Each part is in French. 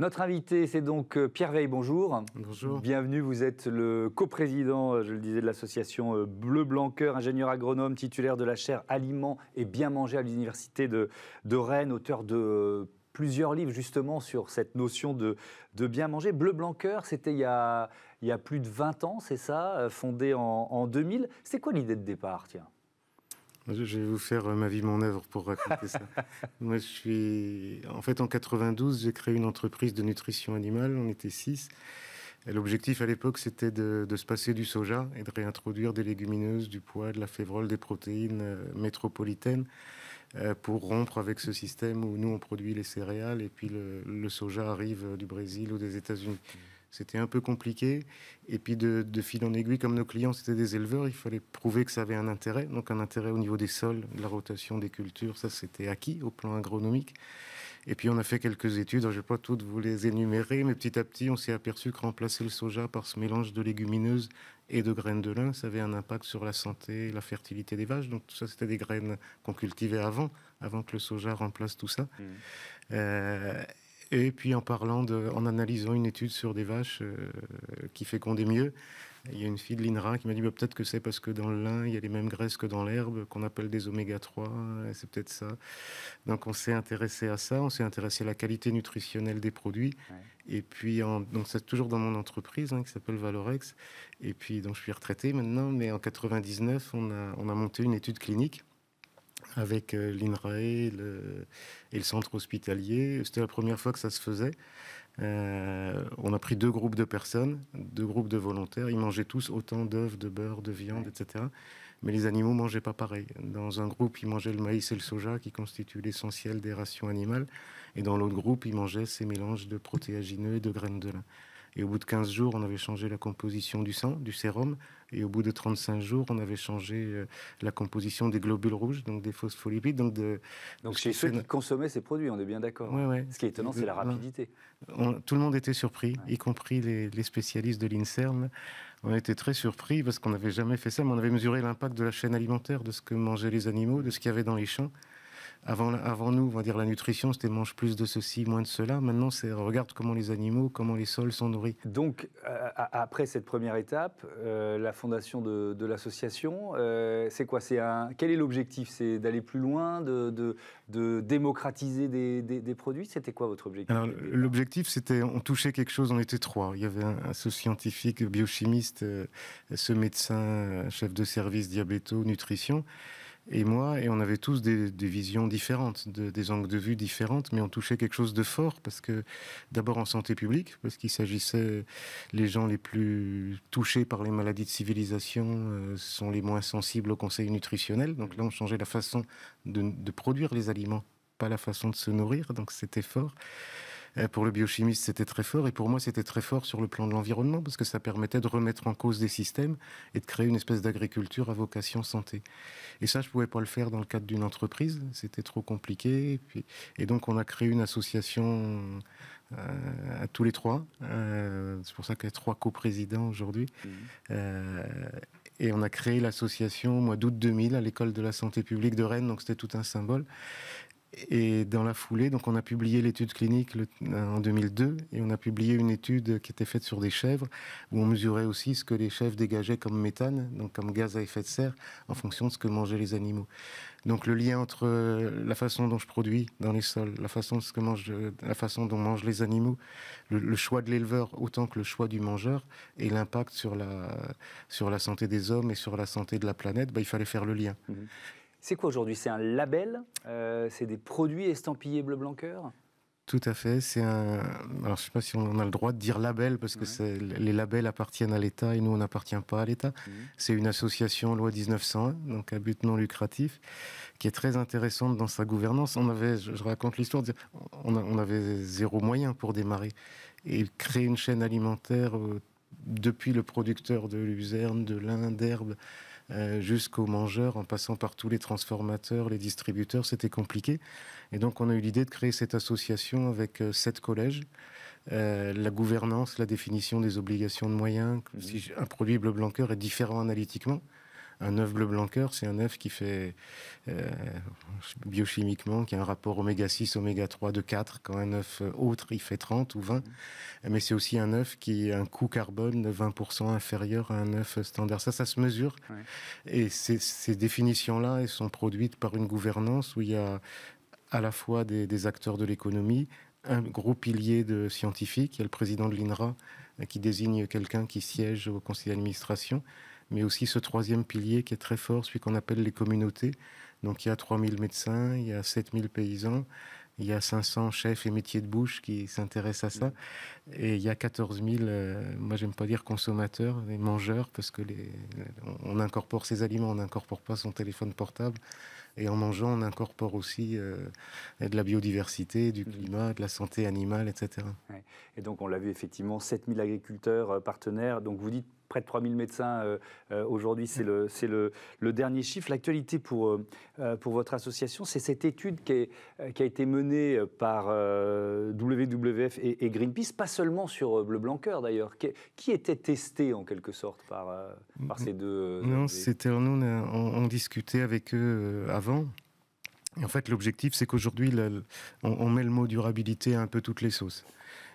Notre invité, c'est donc euh, Pierre Veil. bonjour. Bonjour. Bienvenue, vous êtes le coprésident, euh, je le disais, de l'association euh, Bleu Blanc Cœur, ingénieur agronome, titulaire de la chaire Aliments et Bien Manger à l'Université de, Rennes, auteur de plusieurs livres justement sur cette notion de, bien manger. Bleu Blanc Cœur, c'était il, y a plus de 20 ans, c'est ça, fondé en, en 2000. C'est quoi l'idée de départ, tiens je vais vous faire euh, ma vie, mon œuvre pour raconter ça. Moi, je suis. En fait, en 92, j'ai créé une entreprise de nutrition animale. On était six. L'objectif à l'époque, c'était de, se passer du soja et de réintroduire des légumineuses, du pois, de la févrole, des protéines euh, métropolitaines euh, pour rompre avec ce système où nous, on produit les céréales et puis le soja arrive du Brésil ou des États-Unis c'était un peu compliqué. Et puis de, fil en aiguille, comme nos clients c'était des éleveurs, il fallait prouver que ça avait un intérêt, donc un intérêt au niveau des sols, de la rotation des cultures, ça c'était acquis au plan agronomique. Et puis on a fait quelques études, je ne vais pas toutes vous les énumérer, mais petit à petit on s'est aperçu que remplacer le soja par ce mélange de légumineuses et de graines de lin, ça avait un impact sur la santé, la fertilité des vaches. Donc ça c'était des graines qu'on cultivait avant, avant que le soja remplace tout ça. Mmh. Euh, et puis en parlant, de, en analysant une étude sur des vaches euh, qui fécondaient mieux, il y a une fille de l'INRA qui m'a dit bah, peut-être que c'est parce que dans le lin, il y a les mêmes graisses que dans l'herbe, qu'on appelle des oméga 3, c'est peut-être ça. Donc on s'est intéressé à ça, on s'est intéressé à la qualité nutritionnelle des produits. Et puis, en, donc c'est toujours dans mon entreprise hein, qui s'appelle Valorex. Et puis, donc je suis retraité maintenant, mais en 99, on a, on a monté une étude clinique avec euh, l'INRAE et le, centre hospitalier. C'était la première fois que ça se faisait. Euh, on a pris deux groupes de personnes, deux groupes de volontaires. Ils mangeaient tous autant d'œufs, de beurre, de viande, etc. Mais les animaux mangeaient pas pareil. Dans un groupe, ils mangeaient le maïs et le soja, qui constituent l'essentiel des rations animales. Et dans l'autre groupe, ils mangeaient ces mélanges de protéagineux et de graines de lin. Et au bout de 15 jours, on avait changé la composition du sang, du sérum. Et au bout de 35 jours, on avait changé euh, la composition des globules rouges, donc des phospholipides. Donc, de, donc chez ceux qui consommaient ces produits, on est bien d'accord. Ce qui est étonnant, c'est la euh, rapidité. Euh, tout le monde était surpris, y compris les, les spécialistes de l'INSERM. On était très surpris parce qu'on n'avait jamais fait ça, mais on avait mesuré l'impact de la chaîne alimentaire, de ce que mangeaient les animaux, de ce qu'il y avait dans les champs avant, nous, on va dire la nutrition, c'était mange plus de ceci, moins de cela. Maintenant, c'est regarde comment les animaux, comment les sols sont nourris. Donc, euh, après cette première étape, euh, la fondation de, l'association, euh, c'est quoi quel est l'objectif C'est d'aller plus loin, de, démocratiser des, produits. C'était quoi votre objectif L'objectif, c'était on touchait quelque chose. On était trois. Il y avait un, un ce scientifique biochimiste, ce médecin, chef de service diabéto nutrition et moi, et on avait tous des, visions différentes, des angles de vue différentes, mais on touchait quelque chose de fort, parce que d'abord en santé publique, parce qu'il s'agissait, les gens les plus touchés par les maladies de civilisation euh, sont les moins sensibles au conseil nutritionnel, donc là on changeait la façon de, de produire les aliments, pas la façon de se nourrir, donc c'était fort. Eh, pour le biochimiste, c'était très fort. Et pour moi, c'était très fort sur le plan de l'environnement, parce que ça permettait de remettre en cause des systèmes et de créer une espèce d'agriculture à vocation santé. Et ça, je ne pouvais pas le faire dans le cadre d'une entreprise. C'était trop compliqué. Et, donc, on a créé une association euh, à tous les trois. Euh, c'est pour ça qu'il y a trois coprésidents aujourd'hui. Mmh. Euh, et on a créé l'association au mois d'août 2000 à l'école de la santé publique de Rennes, donc c'était tout un symbole. Et dans la foulée, donc on a publié l'étude clinique euh, en 2002 et on a publié une étude qui était faite sur des chèvres où on mesurait aussi ce que les chèvres dégageaient comme méthane, donc comme gaz à effet de serre, en fonction de ce que mangeaient les animaux. Donc le lien entre euh, la façon dont je produis dans les sols, la façon, ce que mange, euh, la façon dont mangent les animaux, le, choix de l'éleveur autant que le choix du mangeur et l'impact sur la, sur la santé des hommes et sur la santé de la planète, bah, il fallait faire le lien. Mmh. C'est quoi aujourd'hui C'est un label euh, C'est des produits estampillés bleu blanc cœur tout à fait. C'est un. Alors, je sais pas si on a le droit de dire label parce que les labels appartiennent à l'État et nous on n'appartient pas à l'État. Mhm. C'est une association loi 1901, donc à but non lucratif, qui est très intéressante dans sa gouvernance. On avait, je, raconte l'histoire, on, avait zéro moyen pour démarrer et créer une chaîne alimentaire euh, depuis le producteur de luzerne, de lin, d'herbe euh, jusqu'aux mangeurs, en passant par tous les transformateurs, les distributeurs, c'était compliqué. Et donc on a eu l'idée de créer cette association avec euh, sept collèges. Euh, la gouvernance, la définition des obligations de moyens, si un produit bleu blanqueur est différent analytiquement, un œuf bleu blanc cœur, c'est un œuf qui fait euh, biochimiquement, qui a un rapport oméga 6, oméga 3 de 4. Quand un œuf euh, autre, il fait 30 ou 20. Mais c'est aussi un œuf qui a un coût carbone de 20% inférieur à un œuf standard. Ça, ça se mesure. Et ces, définitions-là, elles sont produites par une gouvernance où il y a à la fois des, des acteurs de l'économie, un gros pilier de scientifiques, il y a le président de l'INRA euh, qui désigne quelqu'un qui siège au conseil d'administration, mais aussi ce troisième pilier qui est très fort, celui qu'on appelle les communautés. Donc il y a 3000 médecins, il y a 7000 paysans, il y a 500 chefs et métiers de bouche qui s'intéressent à ça, et il y a 14 000, euh, moi j'aime pas dire consommateurs, mais mangeurs, parce que on incorpore ses aliments, on n'incorpore pas son téléphone portable. Et en mangeant, on incorpore aussi euh, de la biodiversité, du mmh. climat, de la santé animale, etc. Et donc, on l'a vu effectivement, 7000 agriculteurs euh, partenaires. Donc, vous dites près de 3000 médecins euh, aujourd'hui, mmh. c'est le, le, dernier chiffre. L'actualité pour, pour votre association, c'est cette étude qui, est, qui a été menée par WWF et, Greenpeace, pas seulement sur Bleu Blanqueur d'ailleurs, qui, était testé en quelque sorte par, mmh. ces deux... Non, c'était nous, on, on, discutait avec eux et en fait, l'objectif, c'est qu'aujourd'hui, on, met le mot durabilité un peu toutes les sauces.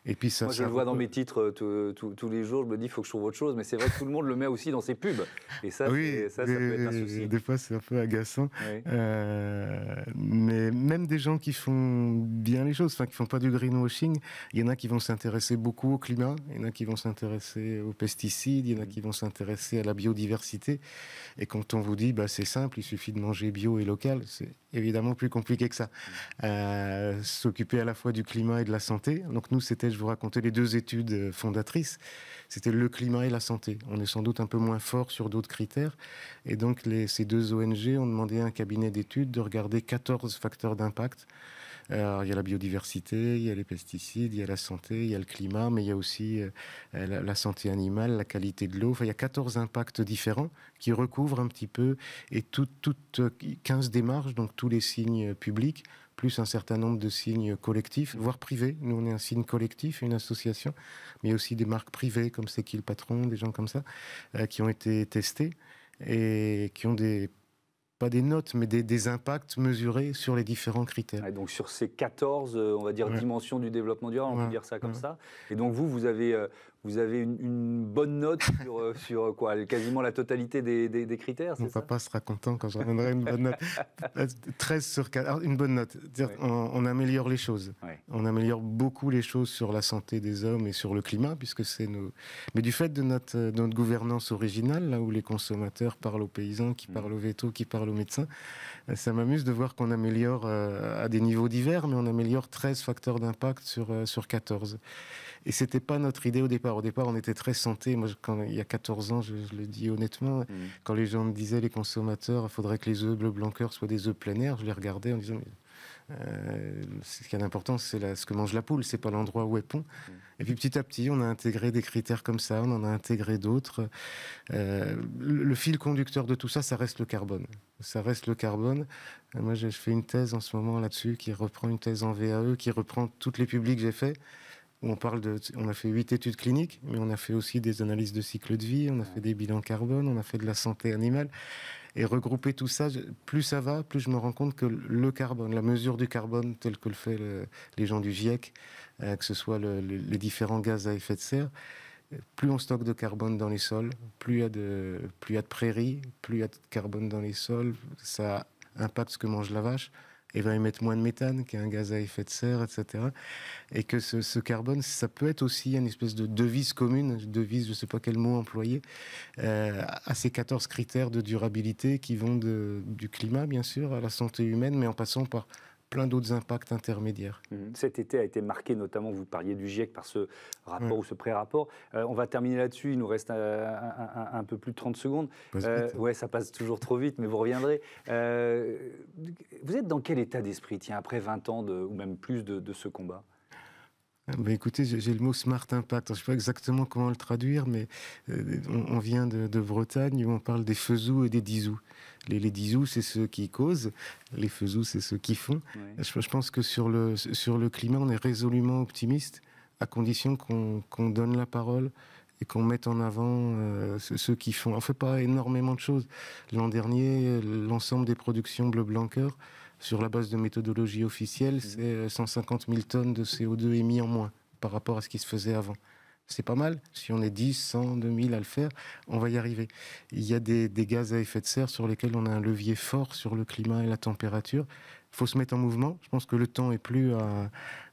Et puis ça, Moi, je le vois dans mes titres euh, euh, tous les jours. Je me dis, il faut que je trouve autre chose. Mais c'est vrai que tout le monde le met aussi dans ses pubs. Et ça, oui, ça, peut être un souci. Des fois, c'est un peu agaçant. Euh, mais même des gens qui font bien les choses, enfin, qui font pas du greenwashing, il y en a qui vont s'intéresser beaucoup au climat, il y en a qui vont s'intéresser aux pesticides, il y en a mm. qui vont s'intéresser à la biodiversité. Et quand on vous dit, bah, c'est simple, il suffit de manger bio et local, c'est évidemment plus compliqué que ça. Mm. S'occuper à la fois du climat et de la santé. Donc nous, c'était, vous racontez les deux études euh, fondatrices, c'était le climat et la santé. On est sans doute un peu moins fort sur d'autres critères. Et donc, ces deux ONG ont demandé à un cabinet d'études de regarder 14 facteurs d'impact. il y a la biodiversité, il y a les pesticides, il y a la santé, il y a le climat, mais il y a aussi euh, la, santé animale, la qualité de l'eau. il y a 14 impacts différents qui recouvrent un petit peu et toutes 15 euh, démarches, donc tous les signes publics plus un certain nombre de signes collectifs, voire privés. Nous, on est un signe collectif, une association, mais aussi des marques privées comme C'est qui le patron, des gens comme ça, euh, qui ont été testés et qui ont des pas des notes, mais des, impacts mesurés sur les différents critères. donc sur ces 14, euh, on va dire, dimensions du développement durable, on peut dire ça comme ça. Et donc vous, vous avez euh, vous avez une, bonne note sur, euh, euh, quoi Quasiment la totalité des, critères Mon papa sera content quand je ramènerai une bonne note. 13 sur 4, une bonne note. On, améliore les choses. On améliore beaucoup les choses sur la santé des hommes et sur le climat, puisque c'est nos. Mais du fait de notre, euh, gouvernance originale, là où les consommateurs parlent aux paysans, qui mm. parlent aux vétos, qui parlent aux médecins, ça m'amuse de voir qu'on améliore euh, à des niveaux divers, mais on améliore 13 facteurs d'impact sur, euh, sur 14. Et n'était pas notre idée au départ. Au départ, on était très santé. Moi, quand, il y a 14 ans, je, le dis honnêtement, mm. quand les gens me disaient, les consommateurs, il faudrait que les œufs bleu blanc soient des œufs plein air, je les regardais en disant, euh, ce qui est important c'est ce que mange la poule, c'est pas l'endroit où elle pond. Mm. Et puis petit à petit, on a intégré des critères comme ça, on en a intégré d'autres. Euh, le fil conducteur de tout ça, ça reste le carbone. Ça reste le carbone. Euh, moi, je fais une thèse en ce moment là-dessus qui reprend une thèse en VAE, qui reprend toutes les publics que j'ai fait. Où on parle de, on a fait huit études cliniques, mais on a fait aussi des analyses de cycle de vie, on a mm. fait des bilans carbone, on a fait de la santé animale. Et regrouper tout ça, plus ça va, plus je me rends compte que le carbone, la mesure du carbone telle que le fait les gens du GIEC, euh, que ce soit les différents gaz à effet de serre, plus on stocke de carbone dans les sols, plus il y a de, plus y a de prairies, plus il y a de carbone dans les sols, ça impacte ce que mange la vache et va émettre moins de méthane, qui est un gaz à effet de serre, etc. Et que ce, carbone, ça peut être aussi une espèce de devise commune, devise, je ne sais pas quel mot employer, euh, à ces 14 critères de durabilité qui vont de, du climat, bien sûr, à la santé humaine, mais en passant par plein d'autres impacts intermédiaires. Mmh. Cet été a été marqué notamment, vous parliez du GIEC par ce rapport ou ce pré-rapport. Euh, on va terminer là-dessus, il nous reste euh, un, peu plus de 30 secondes. Euh, ouais, ça passe toujours trop vite, mais vous reviendrez. vous êtes dans quel état d'esprit, tiens, après 20 ans de, ou même plus de ce combat bah, écoutez, j'ai le mot Smart Impact. je ne sais pas exactement comment le traduire, mais euh, on, vient de, Bretagne où on parle des faisous et des disous. Les, les disous, c'est ceux qui causent, les faisous, c'est ceux qui font. Je, pense que sur le, sur le climat, on est résolument optimiste, à condition qu'on donne la parole, et qu'on mette en avant euh, ceux qui font. On fait pas énormément de choses. L'an dernier, l'ensemble des productions Bleu Blanqueur, sur la base de méthodologie officielle, mm. c'est 150 euh, 000 tonnes de CO2 émis en moins par rapport à ce qui se faisait avant. C'est pas mal. Si on est 10, 100, 2000 à le faire, on va y arriver. Il y a des, gaz à effet de serre sur lesquels on a un levier fort sur le climat et la température. Il faut se mettre en mouvement. Je pense que le temps est plus à,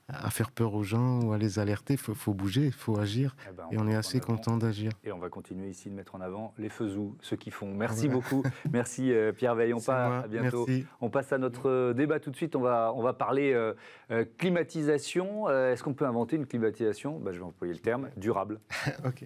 à faire peur aux gens ou à les alerter. Il faut, bouger, il faut agir. Eh ben, et on est assez content d'agir. Et on va continuer ici de mettre en avant les faisous, ceux qui font. Merci beaucoup. Merci euh, Pierre Veillon. On, à bientôt. on passe à notre euh, débat tout de suite. On va, on va parler euh, climatisation. Est-ce qu'on peut inventer une climatisation ben, Je vais employer le terme durable. ok.